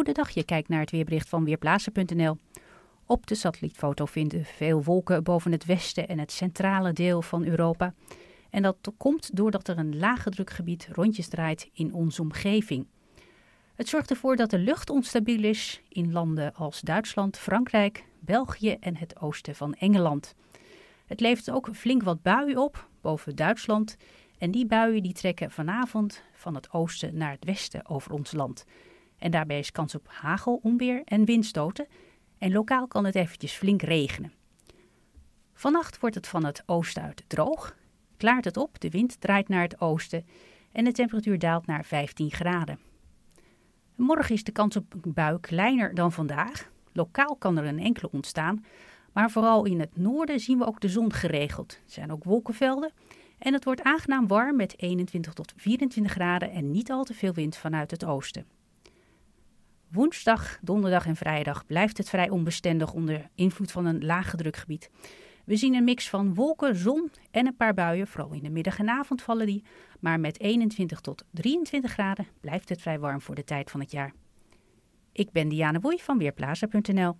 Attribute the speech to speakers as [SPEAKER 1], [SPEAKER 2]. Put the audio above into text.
[SPEAKER 1] Goedendag, je kijkt naar het weerbericht van weerblazen.nl. Op de satellietfoto vinden veel wolken boven het westen en het centrale deel van Europa. En dat komt doordat er een lage drukgebied rondjes draait in onze omgeving. Het zorgt ervoor dat de lucht onstabiel is in landen als Duitsland, Frankrijk, België en het oosten van Engeland. Het levert ook flink wat buien op boven Duitsland. En die buien die trekken vanavond van het oosten naar het westen over ons land. En daarbij is kans op hagel, onweer en windstoten. En lokaal kan het eventjes flink regenen. Vannacht wordt het van het oosten uit droog. Klaart het op, de wind draait naar het oosten en de temperatuur daalt naar 15 graden. Morgen is de kans op een bui kleiner dan vandaag. Lokaal kan er een enkele ontstaan, maar vooral in het noorden zien we ook de zon geregeld. Er zijn ook wolkenvelden en het wordt aangenaam warm met 21 tot 24 graden en niet al te veel wind vanuit het oosten. Woensdag, donderdag en vrijdag blijft het vrij onbestendig onder invloed van een lage drukgebied. We zien een mix van wolken, zon en een paar buien. Vooral in de middag en avond vallen die. Maar met 21 tot 23 graden blijft het vrij warm voor de tijd van het jaar. Ik ben Diane Woei van Weerplaza.nl.